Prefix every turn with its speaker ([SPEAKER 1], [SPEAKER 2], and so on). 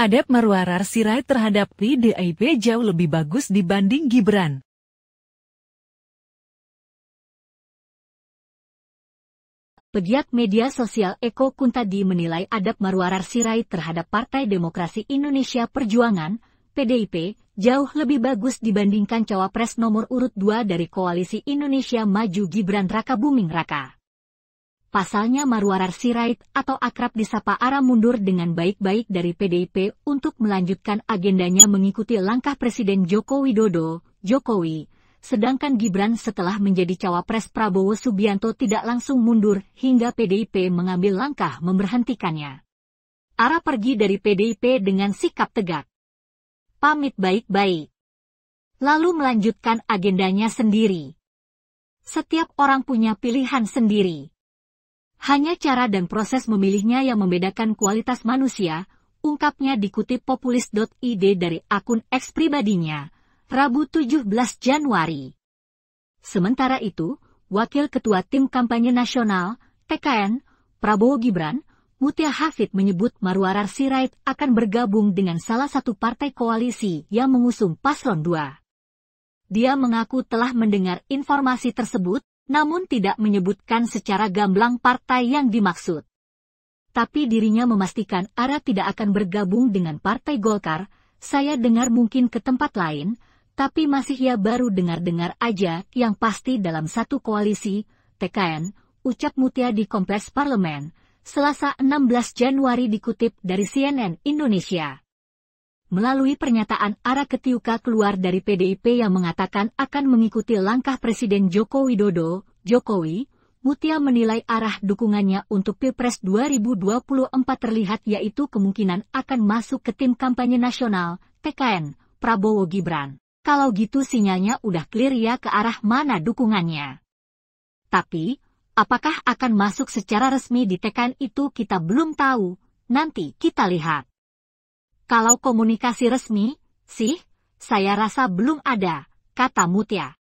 [SPEAKER 1] Adab Marwarar Sirait terhadap PDIP jauh lebih bagus dibanding Gibran. Pegiat media sosial Eko Kuntadi menilai adab Marwarar Sirait terhadap Partai Demokrasi Indonesia Perjuangan, PDIP, jauh lebih bagus dibandingkan cawapres nomor urut 2 dari Koalisi Indonesia Maju Gibran Raka Buming Raka. Pasalnya Marwarar Sirait atau akrab disapa Ara mundur dengan baik-baik dari PDIP untuk melanjutkan agendanya mengikuti langkah Presiden Joko Widodo, Jokowi. Sedangkan Gibran setelah menjadi cawapres Prabowo Subianto tidak langsung mundur hingga PDIP mengambil langkah memberhentikannya. Ara pergi dari PDIP dengan sikap tegak. Pamit baik-baik. Lalu melanjutkan agendanya sendiri. Setiap orang punya pilihan sendiri. Hanya cara dan proses memilihnya yang membedakan kualitas manusia, ungkapnya dikutip populis.id dari akun eks pribadinya, Rabu 17 Januari. Sementara itu, Wakil Ketua Tim Kampanye Nasional, TKN, Prabowo Gibran, Mutia Hafid menyebut Marwarar Sirait akan bergabung dengan salah satu partai koalisi yang mengusung Paslon 2. Dia mengaku telah mendengar informasi tersebut namun tidak menyebutkan secara gamblang partai yang dimaksud. Tapi dirinya memastikan Ara tidak akan bergabung dengan Partai Golkar, saya dengar mungkin ke tempat lain, tapi masih ya baru dengar-dengar aja yang pasti dalam satu koalisi, TKN, ucap Mutia di Kompleks Parlemen, Selasa 16 Januari dikutip dari CNN Indonesia melalui pernyataan Arah Ketiuka keluar dari PDIP yang mengatakan akan mengikuti langkah Presiden Joko Widodo, Jokowi, Mutia menilai arah dukungannya untuk Pilpres 2024 terlihat yaitu kemungkinan akan masuk ke tim kampanye nasional, TKN, Prabowo Gibran. Kalau gitu sinyalnya udah clear ya ke arah mana dukungannya. Tapi, apakah akan masuk secara resmi di TKN itu kita belum tahu, nanti kita lihat. Kalau komunikasi resmi, sih, saya rasa belum ada, kata Mutia.